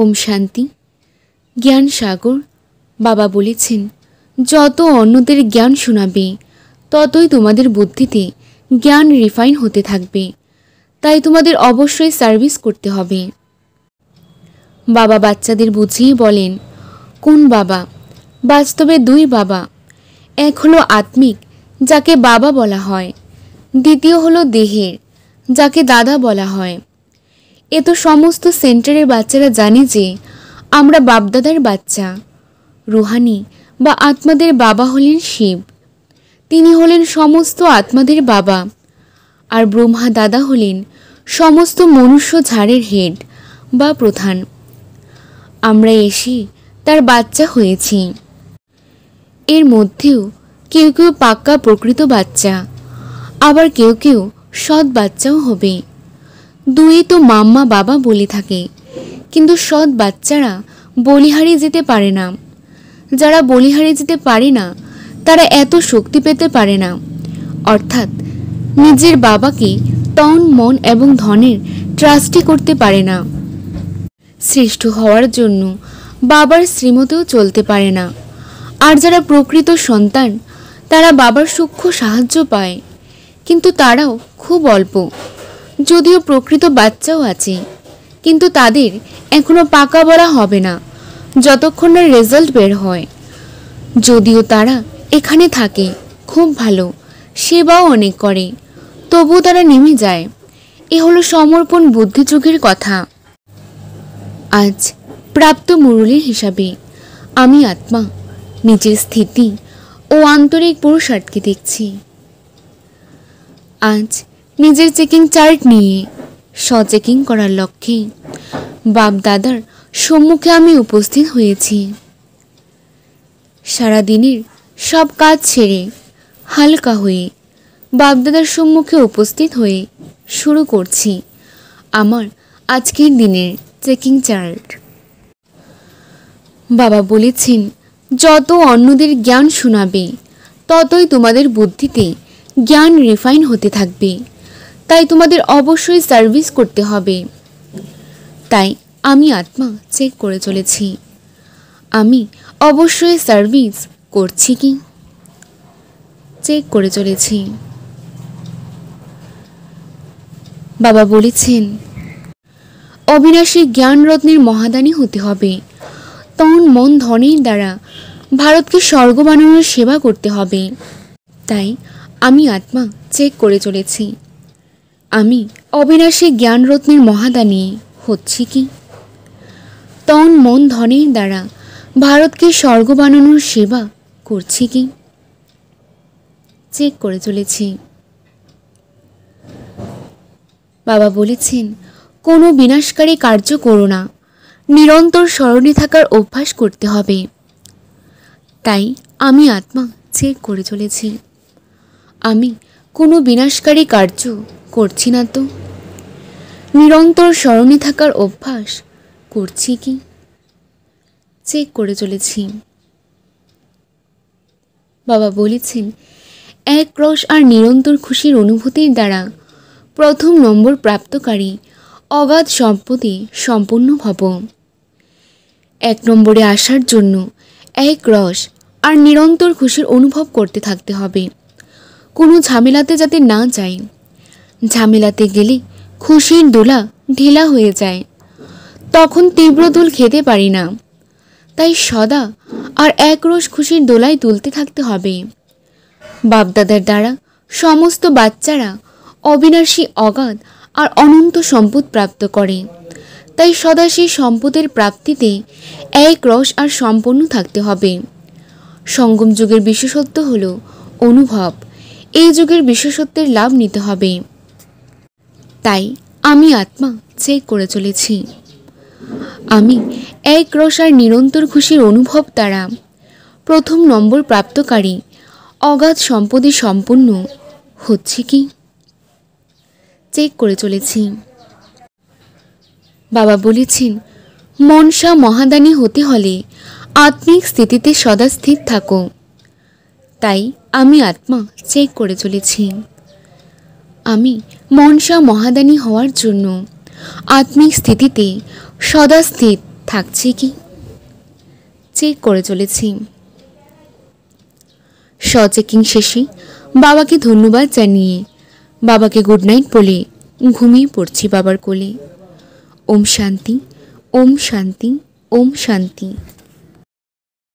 ওম শান্তি জ্ঞান সাগর বাবা বলেছেন যত অন্যদের জ্ঞান শোনাবে ততই তোমাদের বুদ্ধিতে জ্ঞান রিফাইন হতে থাকবে তাই তোমাদের অবশ্যই সার্ভিস করতে হবে বাবা বাচ্চাদের বুঝিয়ে বলেন কোন বাবা বাস্তবে দুই বাবা এক হলো আত্মিক যাকে বাবা বলা হয় দ্বিতীয় হলো দেহের যাকে দাদা বলা হয় এ তো সমস্ত সেন্টারের বাচ্চারা জানে যে আমরা বাপদাদার বাচ্চা রুহানি বা আত্মাদের বাবা হলেন শিব তিনি হলেন সমস্ত আত্মাদের বাবা আর ব্রহ্মা দাদা হলেন সমস্ত মনুষ্য ঝাড়ের হেড বা প্রধান আমরা এসে তার বাচ্চা হয়েছি এর মধ্যেও কেউ কেউ পাক্কা প্রকৃত বাচ্চা আবার কেউ কেউ সৎ বাচ্চাও হবে দুয়ে তো মাম্মা বাবা বলে থাকে কিন্তু সৎ বাচ্চারা বলিহারে যেতে পারে না যারা বলিহারে যেতে পারে না তারা এত শক্তি পেতে পারে না অর্থাৎ নিজের বাবাকে তন মন এবং ধনের ট্রাস্টি করতে পারে না শ্রেষ্ঠ হওয়ার জন্য বাবার শ্রীমতেও চলতে পারে না আর যারা প্রকৃত সন্তান তারা বাবার সূক্ষ্ম সাহায্য পায় কিন্তু তারাও খুব অল্প যদিও প্রকৃত বাচ্চাও আছে কিন্তু তাদের এখনও পাকা বলা হবে না যতক্ষণ না রেজাল্ট বের হয় যদিও তারা এখানে থাকে খুব ভালো সেবাও অনেক করে তবুও তারা নেমে যায় এ হলো সমর্পণ বুদ্ধিযুগের কথা আজ প্রাপ্ত মুরলীর হিসাবে আমি আত্মা নিজের স্থিতি ও আন্তরিক পুরুষার্থকে দেখছি আজ নিজের চেকিং চার্ট নিয়ে সচেকিং করার লক্ষ্যে বাপদাদার সম্মুখে আমি উপস্থিত হয়েছি সারাদিনের সব কাজ ছেড়ে হালকা হয়ে বাপদাদার সম্মুখে উপস্থিত হয়ে শুরু করছি আমার আজকের দিনের চেকিং চার্ট বাবা বলেছেন যত অন্যদের জ্ঞান শোনাবে ততই তোমাদের বুদ্ধিতে জ্ঞান রিফাইন হতে থাকবে তাই তোমাদের অবশ্যই সার্ভিস করতে হবে তাই আমি আত্মা চেক করে চলেছি আমি অবশ্যই সার্ভিস করছি কি চেক করে চলেছি বাবা বলেছেন অবিনাশী জ্ঞান রত্নের মহাদানী হতে হবে তন মন ধনের দ্বারা ভারতকে স্বর্গ বানানোর সেবা করতে হবে তাই আমি আত্মা চেক করে চলেছি আমি অবিনাশী জ্ঞানরত্নের নিয়ে হচ্ছি কি তন মন ধনের দ্বারা ভারতকে স্বর্গ বানানোর সেবা করছি কি চেক করে চলেছি বাবা বলেছেন কোনো বিনাশকারী কার্য করো না নিরন্তর স্মরণে থাকার অভ্যাস করতে হবে তাই আমি আত্মা চেক করে চলেছি আমি কোনো বিনাশকারী কার্য করছি না তো নিরন্তর স্মরণে থাকার অভ্যাস করছি কি চেক করে চলেছি বাবা বলেছেন এক রস আর নিরন্তর খুশির অনুভূতির দ্বারা প্রথম নম্বর প্রাপ্তকারী অবাধ সম্পদে সম্পূর্ণ হব এক নম্বরে আসার জন্য এক রস আর নিরন্তর খুশির অনুভব করতে থাকতে হবে কোনো ঝামেলাতে যাতে না যায় ঝামেলাতে গেলে খুশির দোলা ঢিলা হয়ে যায় তখন তীব্র দোল খেতে পারি না তাই সদা আর একরোশ খুশির দোলায় তুলতে থাকতে হবে বাপদাদার দ্বারা সমস্ত বাচ্চারা অবিনাশী অগাধ আর অনন্ত সম্পদ প্রাপ্ত করে তাই সদা সেই সম্পদের প্রাপ্তিতে এক রস আর সম্পন্ন থাকতে হবে সঙ্গম যুগের বিশেষত্ব হল অনুভব এই যুগের বিশেষত্বের লাভ নিতে হবে তাই আমি আত্মা চেক করে চলেছি আমি এক রস আর নিরন্তর খুশির অনুভব দ্বারা প্রথম নম্বর প্রাপ্তকারী অগাধ সম্পদে সম্পূর্ণ হচ্ছে কি চেক করে চলেছি বাবা বলেছেন মনসা মহাদানী হতে হলে আত্মিক স্থিতিতে সদা স্থির থাকো তাই আমি আত্মা চেক করে চলেছি আমি মনসা মহাদানী হওয়ার জন্য আত্মিক স্থিতিতে সদা স্থিত থাকছে কি চেক করে চলেছি স চেকিং শেষে বাবাকে ধন্যবাদ জানিয়ে বাবাকে গুড নাইট বলে ঘুমিয়ে পড়ছি বাবার কোলে ওম শান্তি ওম শান্তি ওম শান্তি